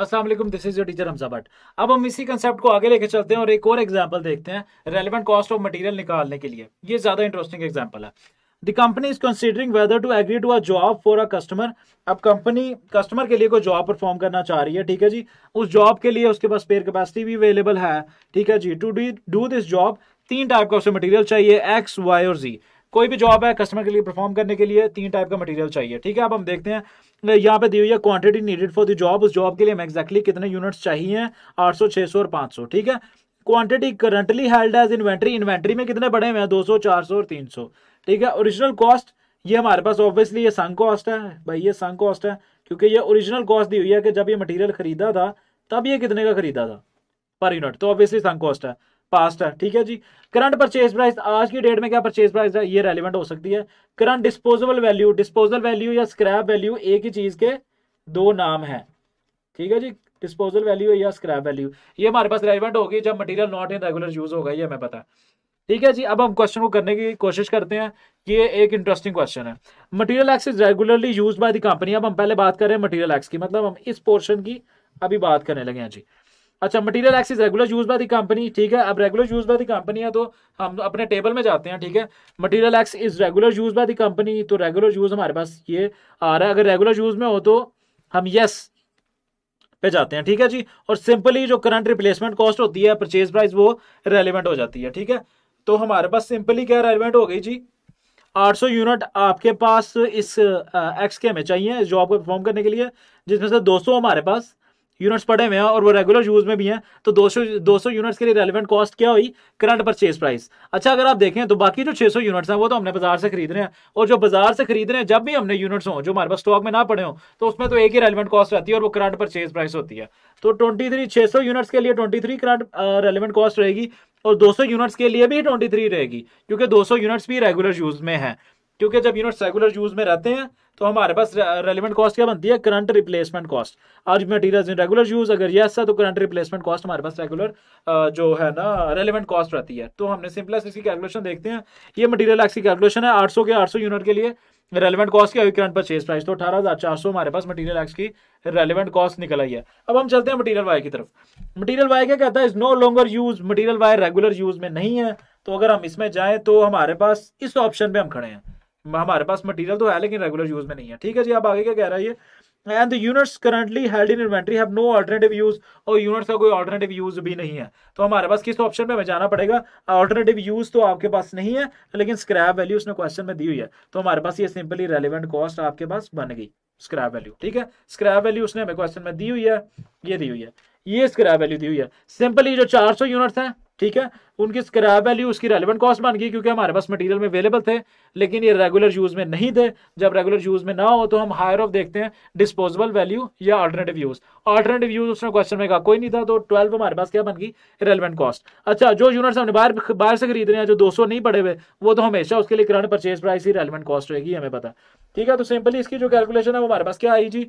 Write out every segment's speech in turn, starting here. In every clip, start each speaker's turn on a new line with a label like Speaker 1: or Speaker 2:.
Speaker 1: Aslam this is your teacher Hamsa Bhat अब हम इसी कंसेप्ट को आगे लेके चलते हैं और एक और एग्जाम्पल देखते हैं रेलिवेंट कॉस्ट ऑफ मटीरियल निकालने के लिए ये ज्यादा इंटरेस्टिंग एग्जाम्पल है the company is considering whether to agree to a job for a customer अब कंपनी कस्टमर के लिए कोई जॉब परफॉर्म करना चाह रही है ठीक है जी उस जॉब के लिए उसके पास पेयर कैपेसिटी भी अवेलेबल है ठीक है जी टू डू दिस जॉब तीन टाइप का उसे मटीरियल चाहिए एक्स वाई और जी कोई भी जॉब है कस्टमर के लिए परफॉर्म करने के लिए तीन टाइप का मटेरियल चाहिए ठीक है अब हम देखते हैं यहाँ पे दी हुई है quantity needed for the job उस जॉब के लिए हमें एक्जैक्टली कितने यूनिट्स चाहिए आठ सौ छः सौ और पाँच सौ ठीक है quantity currently held as inventory inventory में कितने बढ़े हुए हैं दो सौ चार सौ और तीन सौ ठीक है ओरिजिनल कॉस्ट ये हमारे पास ऑब्वियसली ये संग कॉस्ट है भाई ये संग कॉस्ट है क्योंकि ये ओरिजिनल कॉस्ट दी हुई है कि जब ये मटेरियल खरीदा था तब ये कितने का खरीदा था पर यूनिट तो ऑब्वियसली संग कॉस्ट है पास्ट है ठीक है जी करंट परचेज प्राइस आज की डेट में क्या परचेज प्राइस है ये रेलिवेंट हो सकती है current disposable value disposal value या स्क्रैप वैल्यू एक ही चीज के दो नाम है ठीक है जी डिस्पोजल वैल्यू या स्क्रैप वैल्यू ये हमारे पास रेलिवेंट होगी जब material not in regular use होगा ये हमें पता है ठीक है जी अब हम क्वेश्चन को करने की कोशिश करते हैं ये एक इंटरेस्टिंग क्वेश्चन है material X is regularly use by the company अब हम पहले बात कर रहे हैं मटेरियल एक्स की मतलब हम इस पोर्शन की अभी बात करने लगे हैं जी अच्छा material X is regular use by the company ठीक है अब regular use by the company है तो हम अपने टेबल में जाते हैं ठीक है material X is regular use by the company तो रेगुलर यूज हमारे पास ये आ रहा है अगर रेगुलर यूज में हो तो हम यस पे जाते हैं ठीक है जी और सिंपली जो करंट रिप्लेसमेंट कॉस्ट होती है परचेज प्राइस वो रेलिवेंट हो जाती है ठीक है तो हमारे पास सिंपली क्या रेलिवेंट हो गई जी 800 यूनिट आपके पास इस एक्स के में चाहिए इस जॉब को परफॉर्म करने के लिए जिसमें से 200 हमारे पास यूनिट्स पड़े हुए हैं और वो रेगुलर यूज में भी हैं तो 200 200 यूनिट्स के लिए रेलिवेंट कॉस्ट क्या हुई करंट परचेज प्राइस अच्छा अगर आप देखें तो बाकी जो 600 यूनिट्स हैं वो तो हमने बाजार से खरीद रहे हैं और जो बाजार से खरीद रहे हैं जब भी हमने यूनिट्स हों जो हमारे पास स्टॉक में ना पड़े हो तो उसमें तो एक ही रेलिवेंट कॉस्ट रहती है और वो करंट परचेज प्राइस होती है तो ट्वेंटी थ्री यूनिट्स के लिए twenty three current relevant cost रहेगी और दो यूनिट्स के लिए भी ट्वेंटी रहेगी क्योंकि दो यूनिट्स भी रेगुलर यूज में है क्योंकि जब यूनिट रेगुलर यूज में रहते हैं तो हमारे पास रेलिवेंट कॉस्ट क्या बनती है करंट रिप्लेसमेंट कॉस्ट और मटेरियल्स इन रेगुलर यूज अगर यस है तो करंट रिप्लेसमेंट कॉस्ट हमारे पास रेगुलर जो है ना रेलिवेंट कॉस्ट रहती है तो हमने सिंपलेस इसकी कैलकुलेशन देखते हैं ये मटीरियल एक्स की कैलकुलेशन है आठ के आठ यूनिट के लिए रेलिवेंट कॉस्ट की हुई करंट परचेज प्राइस तो अठारह हज़ार चार सौ हमारे पास मटीरियल एक्स की रेलिवेंट कॉस्ट निकल आई है अब हम चलते हैं मटीरियल वाई की तरफ मटीरियल वाई क्या कहता है is no longer use material Y regular use में नहीं है तो अगर हम इसमें जाएं तो हमारे पास इस ऑप्शन पे हम खड़े हैं हमारे पास मटेरियल तो है लेकिन रेगुलर यूज में नहीं है ठीक है जी आप आगे क्या कह रहा है ये and the units currently held in inventory have no alternative use और यूनिट्स का कोई अल्टरनेटिव यूज भी नहीं है तो हमारे पास किस ऑप्शन में हमें जाना पड़ेगा अल्टरनेटिव यूज तो आपके पास नहीं है लेकिन स्क्रैप वैल्यू उसने क्वेश्चन में दी हुई है तो हमारे पास ये सिंपली रेलिवेंट कॉस्ट आपके पास बन गई स्क्रैप वैल्यू ठीक है स्क्रैप वैल्यू उसने हमें क्वेश्चन में दी हुई है ये दी हुई है ये स्क्रैप वैल्यू दी हुई है सिंपली जो चार यूनिट्स हैं ठीक है उनकी स्क्रैप वैल्यू उसकी रेलिवेंट कॉस्ट बन गई क्योंकि हमारे पास मटेरियल में अवेलेबल थे लेकिन ये रेगुलर यूज़ में नहीं थे जब रेगुलर यूज़ में ना हो तो हम हायर ऑफ देखते हैं डिस्पोजेबल वैल्यू या अल्टरनेटिव यूज़ अल्टरनेटिव यूज़ उसने क्वेश्चन में कहा कोई नहीं था तो ट्वेल्व हमारे पास क्या बन गई रेलिवेंट कॉस्ट अच्छा जो यूनिट्स हमने बाहर बाहर से खरीद रहे हैं जो दो नहीं पड़े हुए वो तो हमेशा उसके लिए करंट परचेज प्राइस ही रेलिवेंट कॉस्ट होगी हमें पता ठीक है तो सिंपली इसकी जो कैलकुलेशन है वो हमारे पास क्या आई जी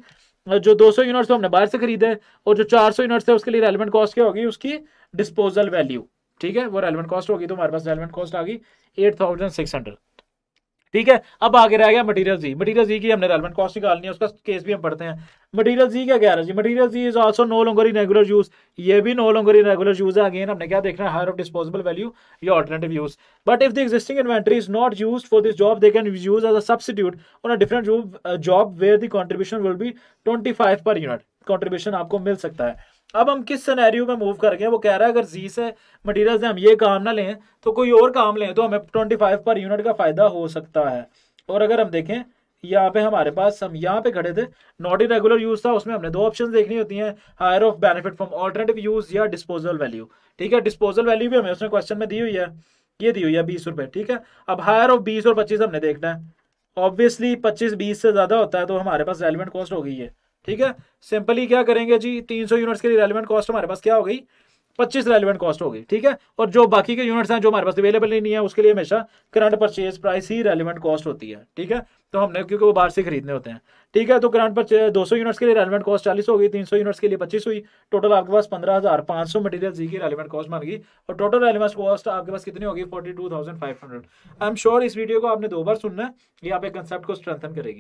Speaker 1: जो 200 यूनिट्स हमने बाहर से खरीदे और जो 400 यूनिट्स है उसके लिए रेलिवेंट कॉस्ट क्या होगी उसकी डिस्पोजल वैल्यू ठीक है वो रेलिवेंट कॉस्ट होगी तो हमारे पास रेलिवेंट कॉस्ट आ गई एट थाउजेंड सिक्स हंड्रेड ठीक है अब आगे रह गया मटीरियल जी मटीरियल जी की हमने रेलिवेंट कॉस्ट निकालनी है उसका केस भी हम पढ़ते हैं मटीरियल जी क्या कह रहा है G material G is also no longer in regular use ये भी no longer in regular use है अगेन हमने क्या देखना है हायर ऑफ डिस्पोजेबल वैल्यू या alternative use but if the existing inventory is not use for this job they can use as a substitute on a different job where the contribution will be twenty five per unit contribution आपको मिल सकता है अब हम किस scenario में move करके वो कह रहा है अगर जी से मटीरियल से हम ये काम ना लें तो कोई और काम लें तो हमें ट्वेंटी फाइव पर यूनिट का फायदा हो सकता है और अगर हम देखें यहाँ पे हमारे पास हम यहाँ पे खड़े थे नॉट इन रेगुलर यूज था उसमें हमने दो ऑप्शन देखनी होती हैं higher of benefit from alternative use या डिस्पोजल वैल्यू ठीक है डिस्पोजल वैल्यू भी हमें उसने क्वेश्चन में दी हुई है ये दी हुई है बीस रुपए ठीक है अब हायर ऑफ बीस और पच्चीस हमने देखना है ऑब्वियसली पच्चीस बीस से ज्यादा होता है तो हमारे पास रेलिवेंट कॉस्ट हो गई है ठीक है सिंपली क्या करेंगे जी 300 यूनिट्स के लिए रेलिवेंट कॉस्ट हमारे पास क्या हो गई 25 रेलिवेंट कॉस्ट हो गई ठीक है और जो बाकी के यूनिट्स हैं जो हमारे पास अवेलेबल नहीं है उसके लिए हमेशा करंट परचेज प्राइस ही रेलिवेंट कॉस्ट होती है ठीक है तो हमने क्योंकि वो बाहर से खरीदने होते हैं ठीक है तो करंट दो सौ यूनिट्स के लिए रेलिवेंट कॉस्ट चालीस हो गई सौ यूनिट्स के लिए पच्चीस हुई टोटल आपके पास सौ मटेरियल जी की रेलिवेंट कॉस्ट मांगी और टोटल रेलिवेंट कॉस्ट आपके पास कितनी होगी हंड्रेड आई एम श्योर इस वीडियो को आपने दो बार सुनना है ये आप एक कंसेप्ट को स्ट्रेंथन करेगी